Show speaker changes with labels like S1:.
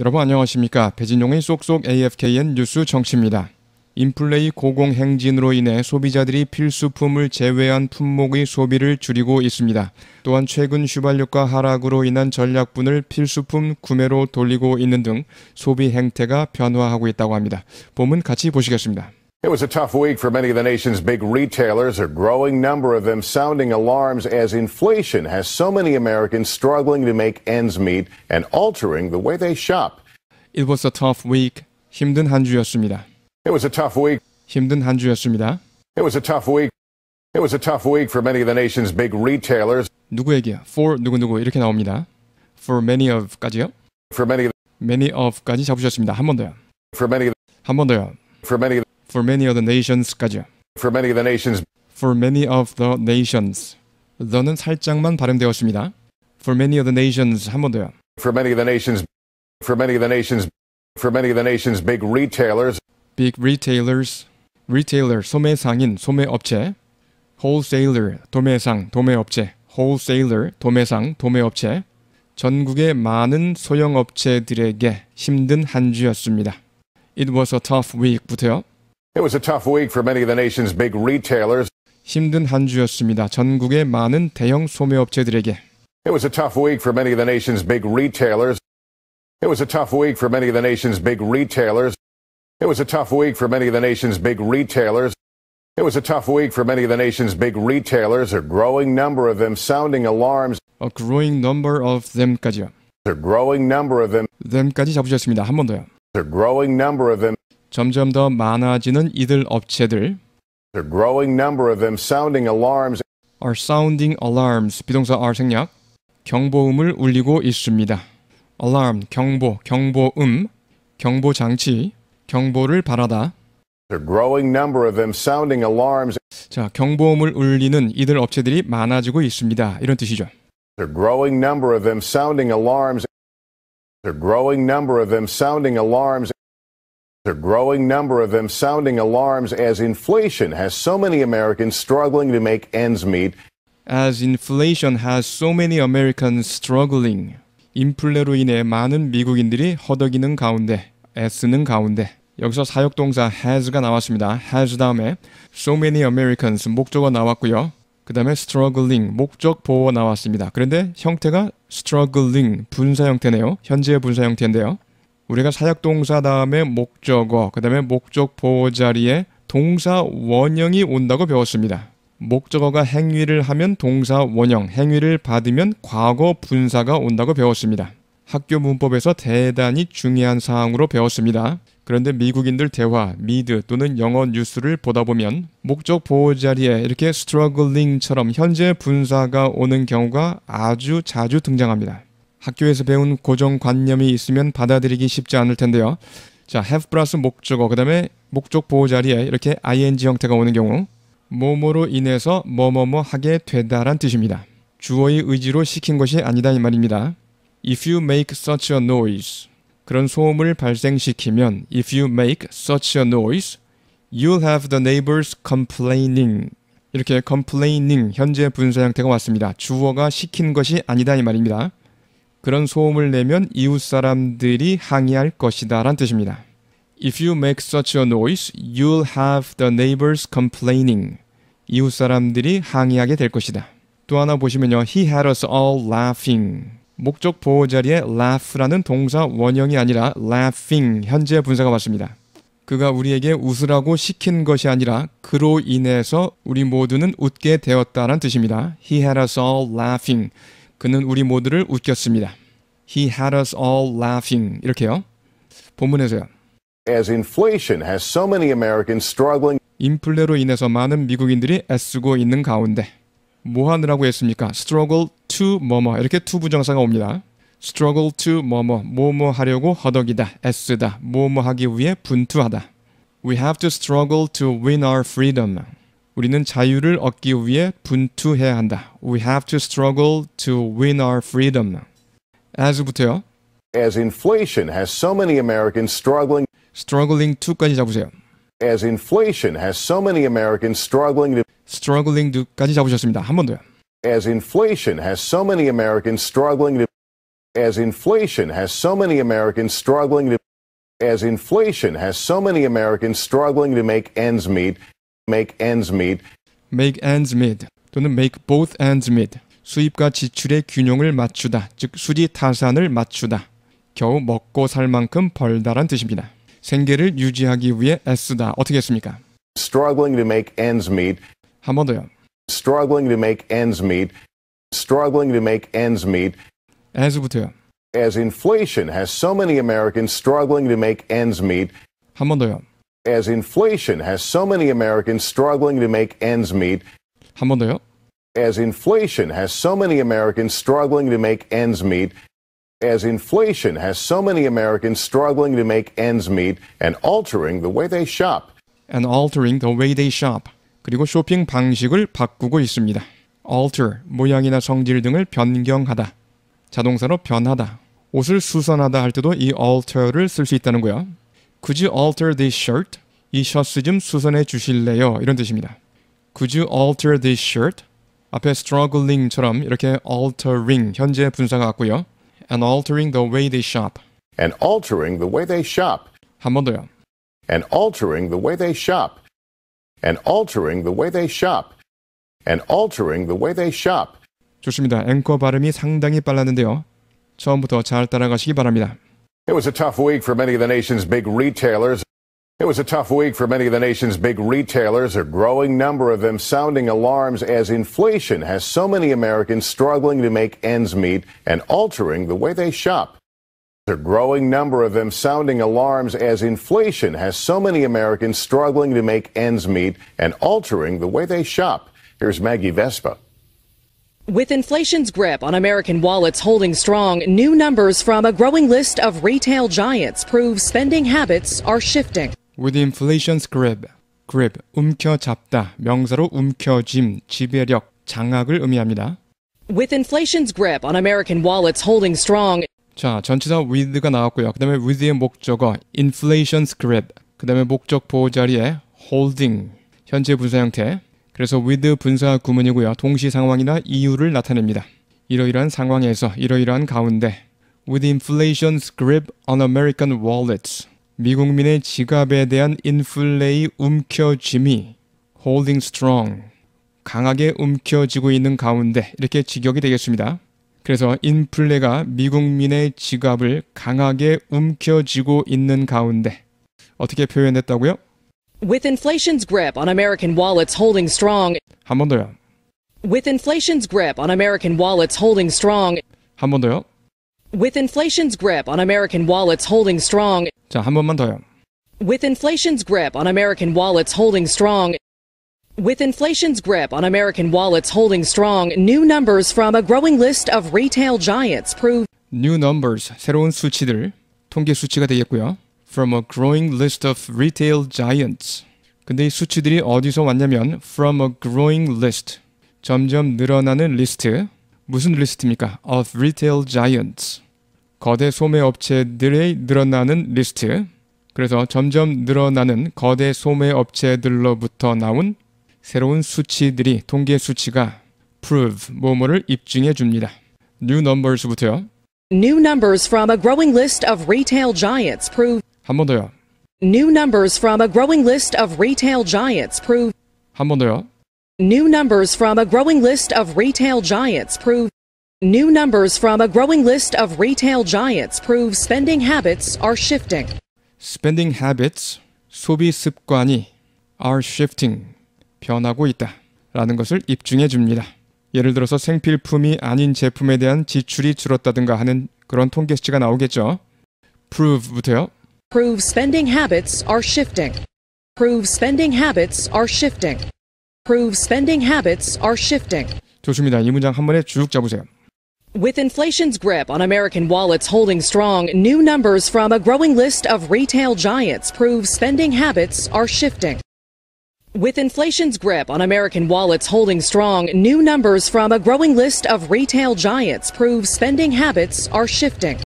S1: 여러분 안녕하십니까. 배진용의 쏙쏙 AFKN 뉴스 정치입니다. 인플레이 고공행진으로 인해 소비자들이 필수품을 제외한 품목의 소비를 줄이고 있습니다. 또한 최근 휘발유가 하락으로 인한 전략분을 필수품 구매로 돌리고 있는 등 소비 행태가 변화하고 있다고 합니다. 봄은 같이 보시겠습니다.
S2: It was a tough week for many of the nation's big retailers, a growing number of them sounding alarms as inflation has so many Americans struggling to make ends meet and altering the way they shop.
S1: It was a tough week. 힘든 한 주였습니다. It was a tough week. 힘든 한 주였습니다.
S2: It was a tough week. It was a tough week for many of the nation's big retailers.
S1: 누구에게 for 누구누구 이렇게 나옵니다. For many of까지요? For many of many of까지 잡으셨습니다. 한 번 더요. For many of 한번 더요. For many of For many of the nations까지요.
S2: For many of the nations.
S1: For many of the nations. 너는 살짝만 발음되었습니다. For many of the nations 한 번 더요.
S2: For many of the nations. For many of the nations. For many of the nations
S1: big retailers. Big retailers. Retailer 소매상인 소매업체. Wholesaler 도매상 도매업체. Wholesaler 도매상 도매업체. 전국의 많은 소형업체들에게 힘든 한 주였습니다. It was a tough week부터요.
S2: It was a tough week for many of the nation's big retailers.
S1: 힘든 한 주였습니다. 전국의 많은 대형 소매업체들에게.
S2: It was a tough week for many of the nation's big retailers. It was a tough week for many of the nation's big retailers. It was a tough week for many of the nation's big retailers. It was a tough week for many of the nation's big retailers. A growing number of them sounding alarms. A growing number
S1: of them까지요. A growing number of them. them까지 잡으셨습니다. 한 번 더요. A growing number of them. 점점 더 많아지는 이들 업체들
S2: A growing number of them sounding alarms.
S1: are sounding alarms 비동사 are 생략 경보음을 울리고 있습니다. alarm 경보 경보음 경보 장치 경보를 바라다.
S2: A growing number of them sounding alarms.
S1: 자 경보음을 울리는 이들 업체들이 많아지고 있습니다. 이런 뜻이죠.
S2: A growing number of them sounding alarms. A growing number of them sounding alarms. A growing number of them sounding alarms as inflation has so many Americans struggling to make ends meet.
S1: As inflation has so many Americans struggling. 인플레로 인해 많은 미국인들이 허덕이는 가운데, 애쓰는 가운데. 여기서 사역동사 has가 나왔습니다. has 다음에 so many Americans 목적어 나왔고요. 그 다음에 struggling 목적 보어 나왔습니다. 그런데 형태가 struggling 분사 형태네요. 현재의 분사 형태인데요. 우리가 사역 동사 다음에 목적어, 그다음에 목적 보호 자리에 동사 원형이 온다고 배웠습니다. 목적어가 행위를 하면 동사 원형, 행위를 받으면 과거 분사가 온다고 배웠습니다. 학교 문법에서 대단히 중요한 사항으로 배웠습니다. 그런데 미국인들 대화, 미드 또는 영어 뉴스를 보다 보면 목적 보호 자리에 이렇게 struggling처럼 현재 분사가 오는 경우가 아주 자주 등장합니다. 학교에서 배운 고정관념이 있으면 받아들이기 쉽지 않을 텐데요. 자, have 플러스 목적어, 그 다음에 목적 보호 자리에 이렇게 ing 형태가 오는 경우 뭐뭐로 인해서 뭐뭐뭐 하게 되다란 뜻입니다. 주어의 의지로 시킨 것이 아니다 이 말입니다. If you make such a noise 그런 소음을 발생시키면 If you make such a noise you'll have the neighbors complaining 이렇게 complaining 현재 분사 형태가 왔습니다. 주어가 시킨 것이 아니다 이 말입니다. 그런 소음을 내면 이웃 사람들이 항의할 것이다란 뜻입니다. If you make such a noise, you'll have the neighbors complaining. 이웃 사람들이 항의하게 될 것이다. 또 하나 보시면요. He had us all laughing. 목적 보호 자리에 laugh라는 동사 원형이 아니라 laughing 현재 분사가 맞습니다. 그가 우리에게 웃으라고 시킨 것이 아니라 그로 인해서 우리 모두는 웃게 되었다는 뜻입니다. He had us all laughing. 그는 우리 모두를 웃겼습니다. He had us all laughing. 이렇게요. 본문에서요.
S2: As inflation has so many Americans struggling.
S1: 인플레로 인해서 많은 미국인들이 애쓰고 있는 가운데 뭐 하느라고 했습니까? struggle to 뭐뭐 이렇게 to 부정사가 옵니다. struggle to 뭐뭐 뭐뭐 하려고 허덕이다 애쓰다 뭐뭐 하기 위해 분투하다. We have to struggle to win our freedom. 우리는 자유를 얻기 위해 분투해야 한다. We have to struggle to win our freedom. as부터요.
S2: As inflation has so many Americans struggling struggling to까지 잡으세요. As inflation has so many Americans struggling to
S1: struggling to까지 잡으셨습니다. 한 번 더요.
S2: As inflation has so many Americans struggling to As inflation has so many Americans struggling to as inflation has so many Americans struggling to make ends meet make ends meet.
S1: make ends meet 또는 make both ends meet. 수입과 지출의 균형을 맞추다, 즉 수지 타산을 맞추다. 겨우 먹고 살 만큼 벌다란 뜻입니다. 생계를 유지하기 위해 애쓰다. 어떻게 했습니까?
S2: struggling to make ends meet. 한 번 더요. struggling to make ends meet. struggling to make ends meet. as부터요. as inflation has so many Americans struggling to make ends meet. 한 번 더요. as inflation has so many Americans struggling to make ends meet. 한 번 더요. As inflation has so many Americans struggling to make ends meet. As inflation has so many Americans struggling to make ends meet and altering the way they shop.
S1: And altering the way they shop. 그리고 쇼핑 방식을 바꾸고 있습니다. alter 모양이나 성질 등을 변경하다. 자동사로 변하다. 옷을 수선하다 할 때도 이 alter를 쓸 수 있다는 거야. Could you alter this shirt? 이 셔츠 좀 수선해 주실래요? 이런 뜻입니다. Could you alter this shirt? 앞에 struggling처럼 이렇게 altering 현재 분사가 같고요. And altering the way they shop.
S2: And altering the way
S1: they shop. 한 번 더요.
S2: And altering the way they shop. And altering the way they shop.
S1: And altering the way they shop. 좋습니다. 앵커 발음이 상당히 빨랐는데요. 처음부터 잘 따라가시기 바랍니다.
S2: It was a tough week for many of the nation's big retailers. It was a tough week for many of the nation's big retailers, a growing number of them sounding alarms as inflation has so many Americans struggling to make ends meet and altering the way they shop. A growing number of them sounding alarms as inflation has so many Americans struggling to make ends meet and altering the way they shop. Here's Maggie Vespa.
S3: With inflation's grip on American wallets holding strong, new numbers from a growing list of retail giants prove spending habits are shifting.
S1: With inflation's grip, grip, 움켜잡다, 명사로 움켜짐, 지배력, 장악을 의미합니다.
S3: With inflation's grip on American wallets holding strong.
S1: 자, 전치사 with가 나왔고요. 그 다음에 with의 목적어, inflation's grip. 그 다음에 목적 보호 자리에 holding, 현재 분사 형태. 그래서 with 분사 구문이고요. 동시 상황이나 이유를 나타냅니다. 이러이러한 상황에서 이러이러한 가운데 with inflation's grip on American wallets 미국민의 지갑에 대한 인플레이 움켜짐이 holding strong 강하게 움켜쥐고 있는 가운데 이렇게 직역이 되겠습니다. 그래서 인플레가 미국민의 지갑을 강하게 움켜쥐고 있는 가운데 어떻게 표현했다고요?
S3: With inflation's grip on American wallets holding strong. 한 번 더요. With inflation's grip on American wallets holding strong. 한 번 더요. With inflation's grip on American wallets holding strong. 자,
S1: 한 번만 더요.
S3: With inflation's grip on American wallets holding strong. With inflation's grip on American wallets holding strong, new numbers from a growing list of retail giants
S1: prove new numbers 새로운 수치들 통계 수치가 되겠고요. from a growing list of retail giants. 근데 이 수치들이 어디서 왔냐면 from a growing list. 점점 늘어나는 리스트. 무슨 리스트입니까? of retail giants. 거대 소매 업체들의 늘어나는 리스트. 그래서 점점 늘어나는 거대 소매 업체들로부터 나온 새로운 수치들이 통계 수치가 prove 뭐뭐를 입증해 줍니다. new numbers부터요.
S3: New numbers from a growing list of retail giants prove 한번 더요. New numbers from a growing list of retail giants prove 한번 더요. New numbers from a growing list of retail giants prove New numbers from a growing list of retail giants prove spending habits are shifting.
S1: Spending habits, 소비 습관이 are shifting, 변하고 있다. 라는 것을 입증해 줍니다. 예를 들어서 생필품이 아닌 제품에 대한 지출이 줄었다든가 하는 그런 통계 수치가 나오겠죠. prove부터요.
S3: prove spending habits are shifting. Prove spending habits are shifting. Prove spending habits are shifting.
S1: 좋습니다. 이 문장 한 번에 쭉 잡으세요.
S3: With inflation's grip on American wallets holding strong, new numbers from a growing list of retail giants prove spending habits are shifting. With inflation's grip on American wallets holding strong, new numbers from a growing list of retail giants prove spending habits are shifting.